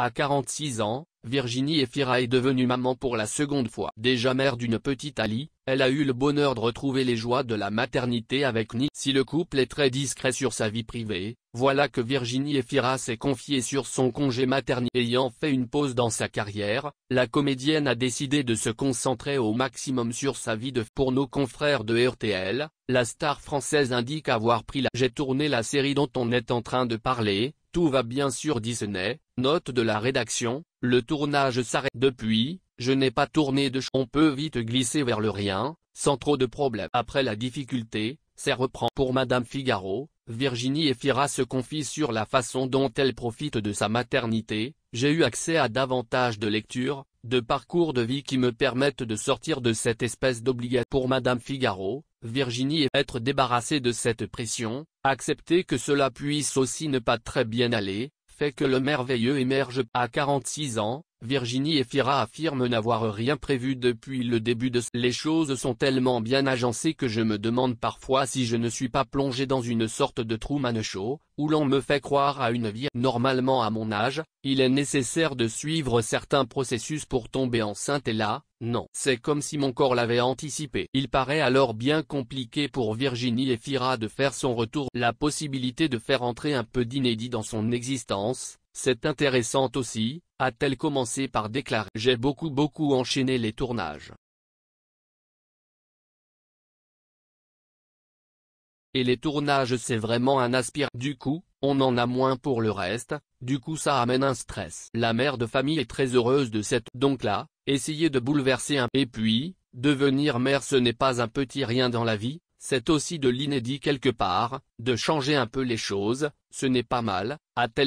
À 46 ans, Virginie Efira est devenue maman pour la seconde fois. Déjà mère d'une petite Ali, elle a eu le bonheur de retrouver les joies de la maternité avec Ni. Si le couple est très discret sur sa vie privée, voilà que Virginie Efira s'est confiée sur son congé maternité. Ayant fait une pause dans sa carrière, la comédienne a décidé de se concentrer au maximum sur sa vie de Pour nos confrères de RTL, la star française indique avoir pris la J'ai tourné la série dont on est en train de parler, tout va bien sur Disney, note de la rédaction, le tournage s'arrête depuis, je n'ai pas tourné de ch On peut vite glisser vers le rien, sans trop de problèmes. Après la difficulté, c'est reprend pour Madame Figaro, Virginie et Fira se confie sur la façon dont elle profite de sa maternité, j'ai eu accès à davantage de lectures, de parcours de vie qui me permettent de sortir de cette espèce d'obligation. Pour Madame Figaro, Virginie et être débarrassée de cette pression, accepter que cela puisse aussi ne pas très bien aller, fait que le merveilleux émerge à 46 ans, Virginie fira affirme n'avoir rien prévu depuis le début de ce Les choses sont tellement bien agencées que je me demande parfois si je ne suis pas plongé dans une sorte de trou Show, où l'on me fait croire à une vie. Normalement à mon âge, il est nécessaire de suivre certains processus pour tomber enceinte et là, non. C'est comme si mon corps l'avait anticipé. Il paraît alors bien compliqué pour Virginie fira de faire son retour. La possibilité de faire entrer un peu d'inédit dans son existence, c'est intéressant aussi, a-t-elle commencé par déclarer. J'ai beaucoup beaucoup enchaîné les tournages. Et les tournages c'est vraiment un aspire. Du coup, on en a moins pour le reste, du coup ça amène un stress. La mère de famille est très heureuse de cette. Donc là, essayer de bouleverser un. Et puis, devenir mère ce n'est pas un petit rien dans la vie, c'est aussi de l'inédit quelque part, de changer un peu les choses, ce n'est pas mal, a-t-elle